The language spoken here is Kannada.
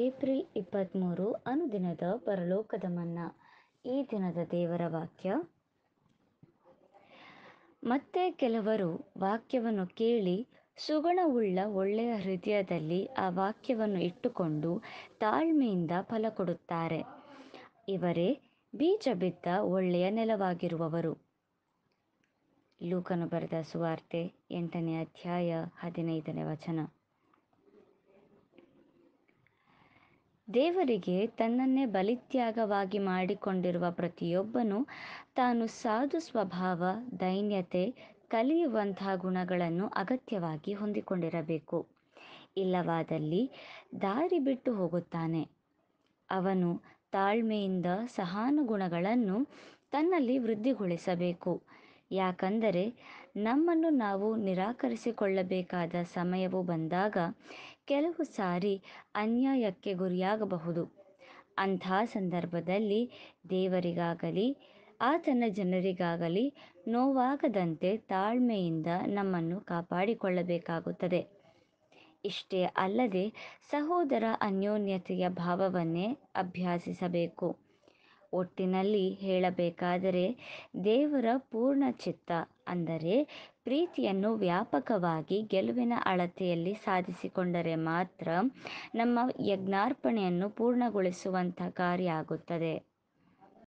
ಏಪ್ರಿಲ್ ಇಪ್ಪತ್ತ್ಮೂರು ಅನುದಿನದ ಪರಲೋಕದ ಮನ್ನಾ ಈ ದಿನದ ದೇವರ ವಾಕ್ಯ ಮತ್ತೆ ಕೆಲವರು ವಾಕ್ಯವನ್ನು ಕೇಳಿ ಸುಗುಣವುಳ್ಳ ಒಳ್ಳೆಯ ಹೃದಯದಲ್ಲಿ ಆ ವಾಕ್ಯವನ್ನು ಇಟ್ಟುಕೊಂಡು ತಾಳ್ಮೆಯಿಂದ ಫಲ ಕೊಡುತ್ತಾರೆ ಇವರೇ ಬೀಜ ಬಿದ್ದ ಒಳ್ಳೆಯ ನೆಲವಾಗಿರುವವರು ಲೂಕನು ಬರೆದ ಸುವಾರ್ತೆ ಎಂಟನೇ ಅಧ್ಯಾಯ ಹದಿನೈದನೇ ವಚನ ದೇವರಿಗೆ ತನ್ನನ್ನೇ ಬಲಿತ್ಯಾಗವಾಗಿ ಮಾಡಿಕೊಂಡಿರುವ ಪ್ರತಿಯೊಬ್ಬನು ತಾನು ಸಾಧು ಸ್ವಭಾವ ದೈನ್ಯತೆ ಕಲಿಯುವಂತಹ ಗುಣಗಳನ್ನು ಅಗತ್ಯವಾಗಿ ಹೊಂದಿಕೊಂಡಿರಬೇಕು ಇಲ್ಲವಾದಲ್ಲಿ ದಾರಿ ಬಿಟ್ಟು ಹೋಗುತ್ತಾನೆ ಅವನು ತಾಳ್ಮೆಯಿಂದ ಸಹಾನುಗುಣಗಳನ್ನು ತನ್ನಲ್ಲಿ ವೃದ್ಧಿಗೊಳಿಸಬೇಕು ಯಾಕಂದರೆ ನಮ್ಮನ್ನು ನಾವು ನಿರಾಕರಿಸಿಕೊಳ್ಳಬೇಕಾದ ಸಮಯವು ಬಂದಾಗ ಕೆಲವು ಸಾರಿ ಅನ್ಯಾಯಕ್ಕೆ ಗುರಿಯಾಗಬಹುದು ಅಂಥ ಸಂದರ್ಭದಲ್ಲಿ ದೇವರಿಗಾಗಲಿ ಆತನ ಜನರಿಗಾಗಲಿ ನೋವಾಗದಂತೆ ತಾಳ್ಮೆಯಿಂದ ನಮ್ಮನ್ನು ಕಾಪಾಡಿಕೊಳ್ಳಬೇಕಾಗುತ್ತದೆ ಇಷ್ಟೇ ಅಲ್ಲದೆ ಸಹೋದರ ಅನ್ಯೋನ್ಯತೆಯ ಭಾವವನ್ನೇ ಅಭ್ಯಾಸಿಸಬೇಕು ಒಟ್ಟಿನಲ್ಲಿ ಹೇಳಬೇಕಾದರೆ ದೇವರ ಪೂರ್ಣ ಚಿತ್ತ ಅಂದರೆ ಪ್ರೀತಿಯನ್ನು ವ್ಯಾಪಕವಾಗಿ ಗೆಲುವಿನ ಅಳತೆಯಲ್ಲಿ ಸಾಧಿಸಿಕೊಂಡರೆ ಮಾತ್ರ ನಮ್ಮ ಯಜ್ಞಾರ್ಪಣೆಯನ್ನು ಪೂರ್ಣಗೊಳಿಸುವಂಥ ಕಾರ್ಯ ಆಗುತ್ತದೆ